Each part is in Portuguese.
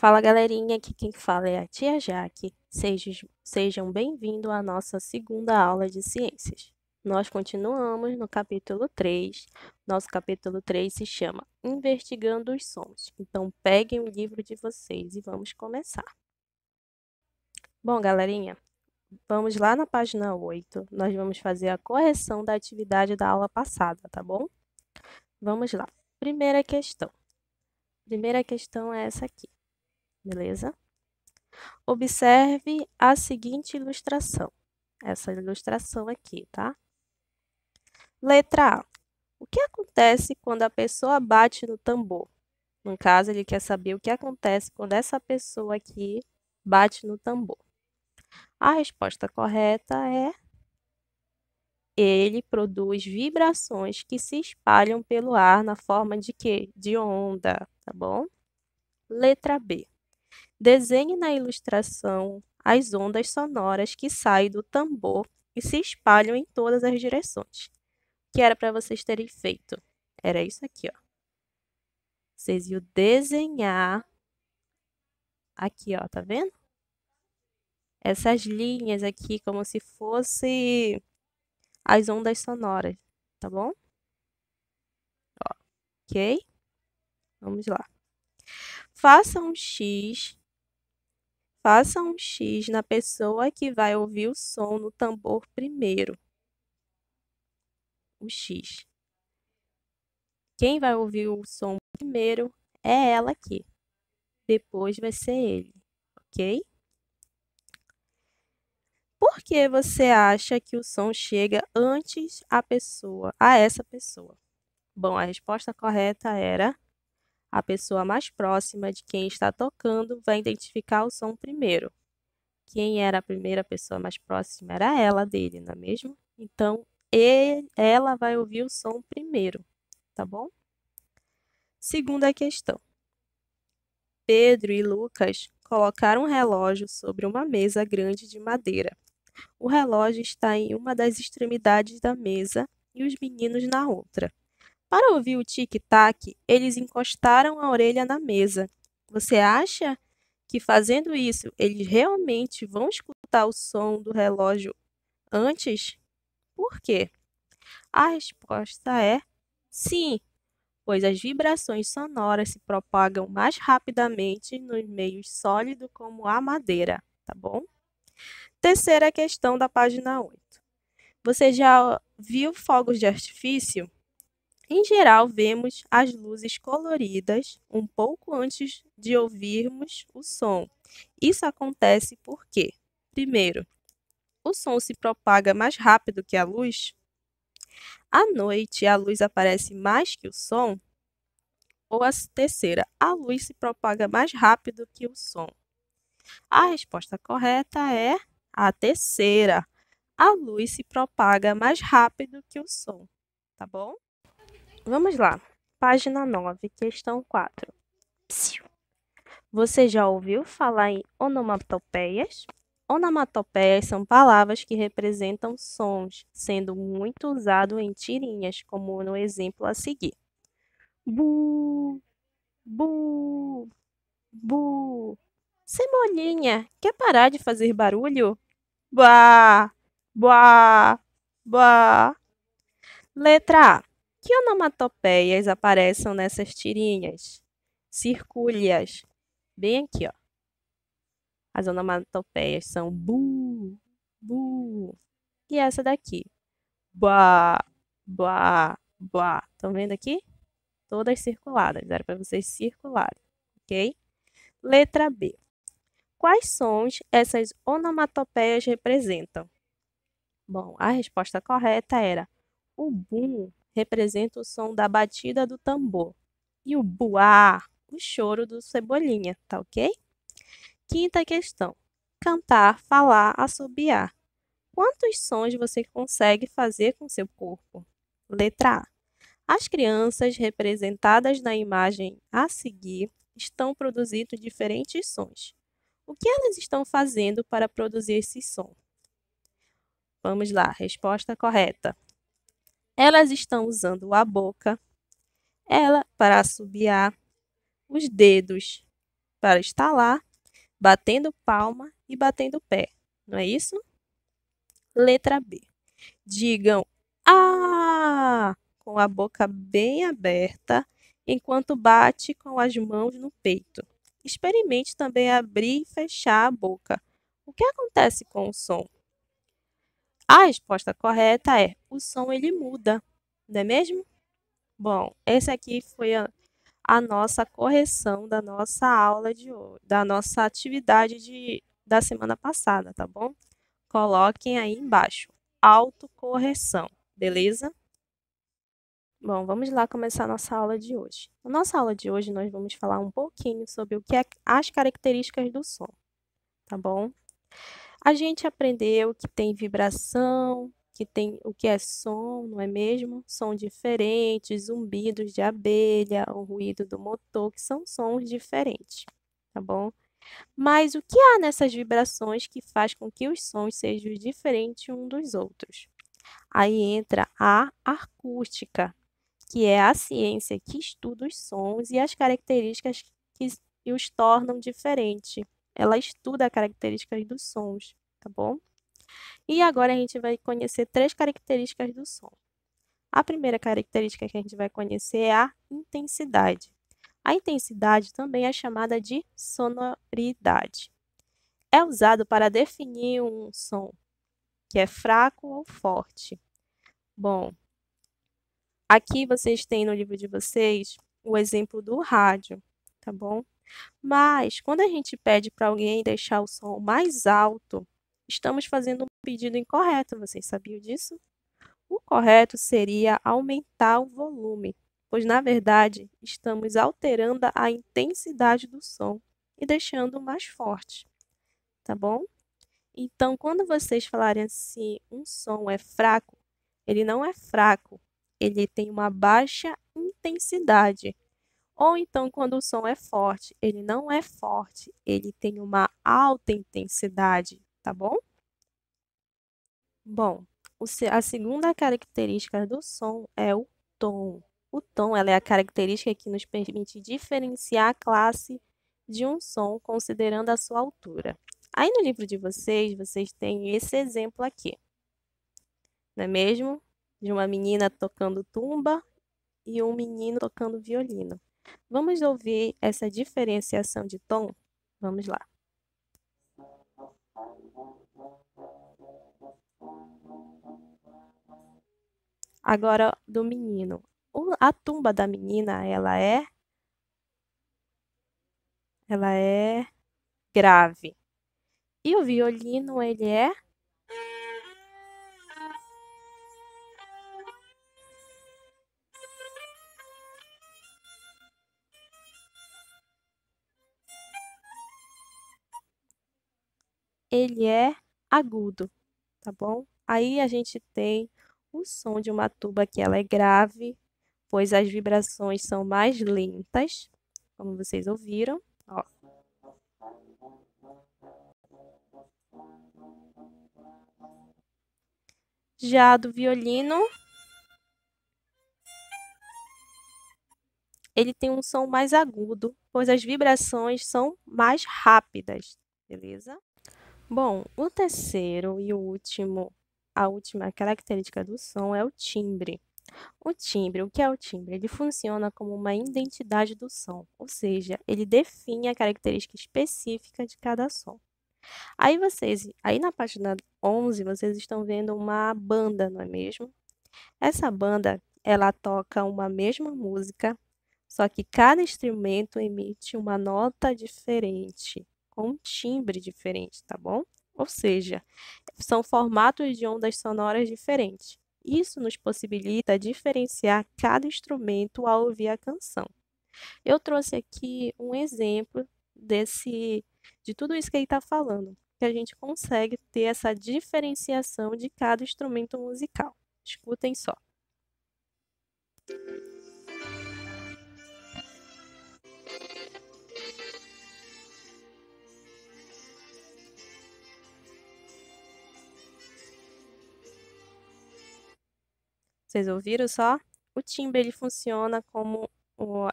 Fala galerinha, aqui quem fala é a tia Jaque. Sejam, sejam bem-vindos à nossa segunda aula de ciências. Nós continuamos no capítulo 3. Nosso capítulo 3 se chama Investigando os Sons. Então, peguem o livro de vocês e vamos começar. Bom, galerinha, vamos lá na página 8. Nós vamos fazer a correção da atividade da aula passada, tá bom? Vamos lá. Primeira questão. Primeira questão é essa aqui beleza? Observe a seguinte ilustração. Essa ilustração aqui, tá? Letra A. O que acontece quando a pessoa bate no tambor? No caso, ele quer saber o que acontece quando essa pessoa aqui bate no tambor. A resposta correta é ele produz vibrações que se espalham pelo ar na forma de quê? De onda, tá bom? Letra B. Desenhe na ilustração as ondas sonoras que saem do tambor e se espalham em todas as direções. O que era para vocês terem feito? Era isso aqui, ó. Vocês iam desenhar aqui, ó, tá vendo? Essas linhas aqui como se fosse as ondas sonoras, tá bom? Ó, ok? Vamos lá. Faça um X Faça um X na pessoa que vai ouvir o som no tambor primeiro. O X. Quem vai ouvir o som primeiro é ela aqui. Depois vai ser ele, ok? Por que você acha que o som chega antes à pessoa, a essa pessoa? Bom, a resposta correta era a pessoa mais próxima de quem está tocando vai identificar o som primeiro. Quem era a primeira pessoa mais próxima era ela dele, não é mesmo? Então, ele, ela vai ouvir o som primeiro, tá bom? Segunda questão. Pedro e Lucas colocaram um relógio sobre uma mesa grande de madeira. O relógio está em uma das extremidades da mesa e os meninos na outra. Para ouvir o tic-tac, eles encostaram a orelha na mesa. Você acha que fazendo isso eles realmente vão escutar o som do relógio antes? Por quê? A resposta é sim, pois as vibrações sonoras se propagam mais rapidamente nos meios sólidos como a madeira, tá bom? Terceira questão da página 8. Você já viu fogos de artifício? Em geral, vemos as luzes coloridas um pouco antes de ouvirmos o som. Isso acontece porque, primeiro, o som se propaga mais rápido que a luz. À noite, a luz aparece mais que o som. Ou a terceira, a luz se propaga mais rápido que o som. A resposta correta é a terceira. A luz se propaga mais rápido que o som, tá bom? Vamos lá. Página 9, questão 4. Você já ouviu falar em onomatopeias? Onomatopeias são palavras que representam sons, sendo muito usado em tirinhas, como no exemplo a seguir. Bu, bu, bu. Cebolinha, é quer parar de fazer barulho? Buá, buá, buá. Letra A. Que onomatopeias apareçam nessas tirinhas? Circulhas. Bem aqui, ó. As onomatopeias são bu, bu. E essa daqui. Ba, ba, ba. Estão vendo aqui? Todas circuladas. Era para vocês circularem, ok? Letra B. Quais sons essas onomatopeias representam? Bom, a resposta correta era o bum representa o som da batida do tambor. E o buá, o choro do cebolinha, tá ok? Quinta questão: cantar, falar, assobiar. Quantos sons você consegue fazer com seu corpo? Letra A. As crianças representadas na imagem a seguir estão produzindo diferentes sons. O que elas estão fazendo para produzir esse som? Vamos lá, resposta correta. Elas estão usando a boca, ela para assobiar, os dedos para estalar, batendo palma e batendo pé. Não é isso? Letra B. Digam ah com a boca bem aberta enquanto bate com as mãos no peito. Experimente também abrir e fechar a boca. O que acontece com o som? A resposta correta é: o som ele muda, não é mesmo? Bom, esse aqui foi a, a nossa correção da nossa aula de hoje, da nossa atividade de, da semana passada, tá bom? Coloquem aí embaixo, autocorreção, beleza? Bom, vamos lá começar a nossa aula de hoje. Na nossa aula de hoje, nós vamos falar um pouquinho sobre o que é as características do som, tá bom? A gente aprendeu que tem vibração, que tem o que é som, não é mesmo? Som diferentes, zumbidos de abelha, o ruído do motor, que são sons diferentes, tá bom? Mas o que há nessas vibrações que faz com que os sons sejam diferentes um dos outros? Aí entra a acústica, que é a ciência que estuda os sons e as características que os tornam diferentes. Ela estuda características dos sons, tá bom? E agora a gente vai conhecer três características do som. A primeira característica que a gente vai conhecer é a intensidade. A intensidade também é chamada de sonoridade. É usado para definir um som que é fraco ou forte. Bom, aqui vocês têm no livro de vocês o exemplo do rádio, tá bom? Mas quando a gente pede para alguém deixar o som mais alto, estamos fazendo um pedido incorreto, vocês sabiam disso? O correto seria aumentar o volume, pois na verdade estamos alterando a intensidade do som e deixando mais forte, tá bom? Então, quando vocês falarem assim, um som é fraco, ele não é fraco, ele tem uma baixa intensidade. Ou então, quando o som é forte, ele não é forte, ele tem uma alta intensidade, tá bom? Bom, a segunda característica do som é o tom. O tom ela é a característica que nos permite diferenciar a classe de um som considerando a sua altura. Aí no livro de vocês, vocês têm esse exemplo aqui. Não é mesmo? De uma menina tocando tumba e um menino tocando violino. Vamos ouvir essa diferenciação de tom? Vamos lá. Agora, do menino. A tumba da menina, ela é. Ela é grave. E o violino, ele é ele é agudo, tá bom? Aí a gente tem o som de uma tuba que ela é grave, pois as vibrações são mais lentas, como vocês ouviram. Ó. Já do violino, ele tem um som mais agudo, pois as vibrações são mais rápidas, beleza? Bom, o terceiro e o último, a última característica do som é o timbre. O timbre, o que é o timbre? Ele funciona como uma identidade do som, ou seja, ele define a característica específica de cada som. Aí vocês, aí na página 11, vocês estão vendo uma banda, não é mesmo? Essa banda, ela toca uma mesma música, só que cada instrumento emite uma nota diferente com um timbre diferente, tá bom? Ou seja, são formatos de ondas sonoras diferentes. Isso nos possibilita diferenciar cada instrumento ao ouvir a canção. Eu trouxe aqui um exemplo desse de tudo isso que ele está falando, que a gente consegue ter essa diferenciação de cada instrumento musical. Escutem só. vocês ouviram só? O timbre ele funciona como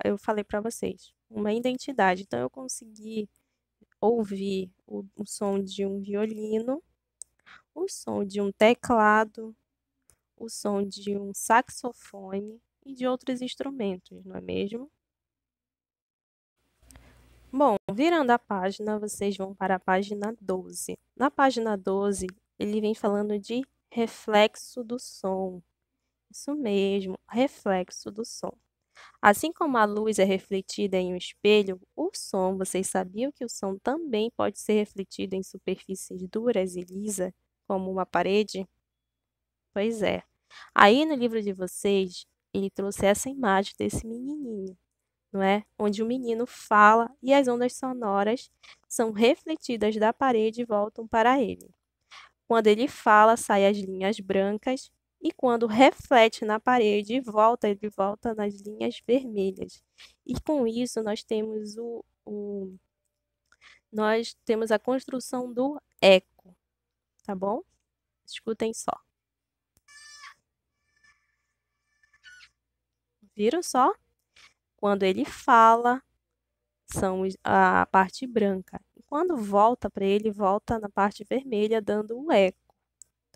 eu falei para vocês, uma identidade. Então eu consegui ouvir o, o som de um violino, o som de um teclado, o som de um saxofone e de outros instrumentos, não é mesmo? Bom, virando a página, vocês vão para a página 12. Na página 12, ele vem falando de reflexo do som. Isso mesmo, reflexo do som. Assim como a luz é refletida em um espelho, o som, vocês sabiam que o som também pode ser refletido em superfícies duras e lisas, como uma parede? Pois é. Aí no livro de vocês, ele trouxe essa imagem desse menininho, não é? Onde o menino fala e as ondas sonoras são refletidas da parede e voltam para ele. Quando ele fala, saem as linhas brancas e quando reflete na parede, volta, ele volta nas linhas vermelhas. E com isso nós temos o, o nós temos a construção do eco, tá bom? Escutem só. Viram só? Quando ele fala, são a parte branca. E quando volta para ele, volta na parte vermelha, dando o eco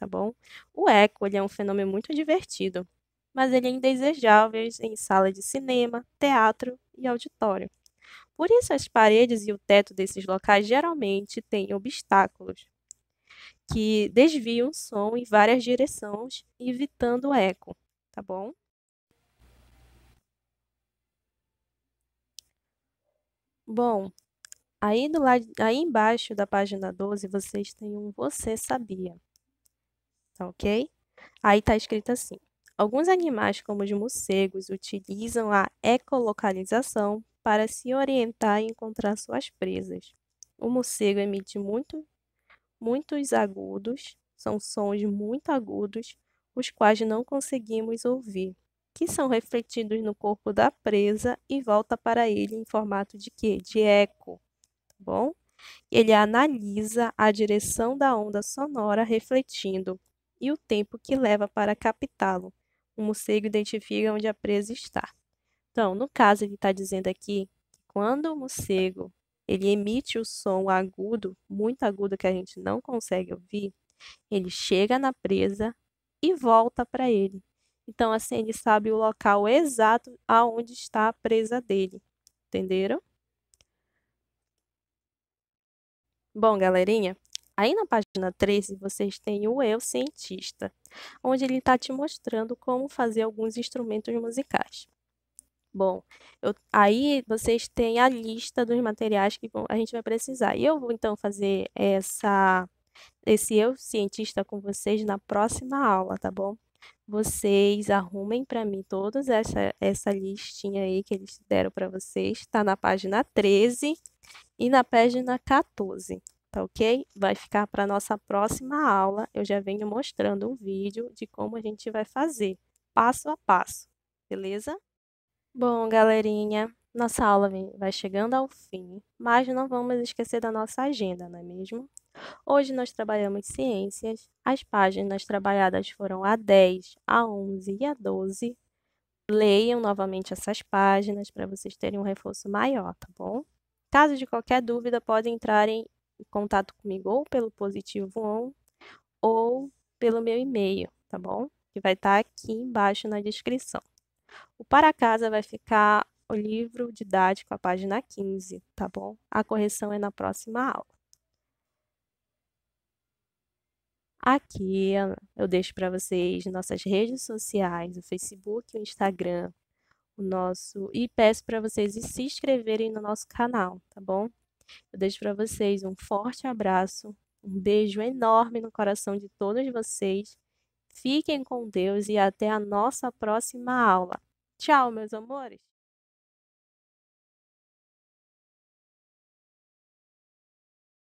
tá bom? O eco é um fenômeno muito divertido, mas ele é indesejável em sala de cinema, teatro e auditório. Por isso, as paredes e o teto desses locais geralmente têm obstáculos que desviam o som em várias direções, evitando o eco, tá bom? Bom, aí, do lado, aí embaixo da página 12 vocês têm um Você Sabia ok? Aí está escrito assim: alguns animais, como os morcegos, utilizam a ecolocalização para se orientar e encontrar suas presas. O morcego emite muito, muitos agudos, são sons muito agudos, os quais não conseguimos ouvir, que são refletidos no corpo da presa e volta para ele em formato de quê? De eco, tá bom? Ele analisa a direção da onda sonora refletindo e o tempo que leva para captá-lo. O morcego identifica onde a presa está. Então, no caso, ele está dizendo aqui que quando o morcego ele emite o som agudo, muito agudo que a gente não consegue ouvir, ele chega na presa e volta para ele. Então, assim, ele sabe o local exato aonde está a presa dele. Entenderam? Bom, galerinha, Aí na página 13 vocês têm o Eu Cientista, onde ele está te mostrando como fazer alguns instrumentos musicais. Bom, eu, aí vocês têm a lista dos materiais que bom, a gente vai precisar. E eu vou então fazer essa, esse eu cientista com vocês na próxima aula, tá bom? Vocês arrumem para mim toda essa, essa listinha aí que eles deram para vocês. Está na página 13 e na página 14 tá ok? Vai ficar para nossa próxima aula. Eu já venho mostrando um vídeo de como a gente vai fazer, passo a passo, beleza? Bom, galerinha, nossa aula vai chegando ao fim, mas não vamos esquecer da nossa agenda, não é mesmo? Hoje nós trabalhamos ciências, as páginas trabalhadas foram a 10, a 11 e a 12. Leiam novamente essas páginas para vocês terem um reforço maior, tá bom? Caso de qualquer dúvida, podem entrar em contato comigo ou pelo Positivo On ou pelo meu e-mail, tá bom? Que vai estar tá aqui embaixo na descrição. O Para Casa vai ficar o livro didático, a página 15, tá bom? A correção é na próxima aula. Aqui eu deixo para vocês nossas redes sociais, o Facebook, o Instagram, o nosso e peço para vocês se inscreverem no nosso canal, tá bom? Eu deixo para vocês um forte abraço, um beijo enorme no coração de todos vocês. Fiquem com Deus e até a nossa próxima aula. Tchau, meus amores!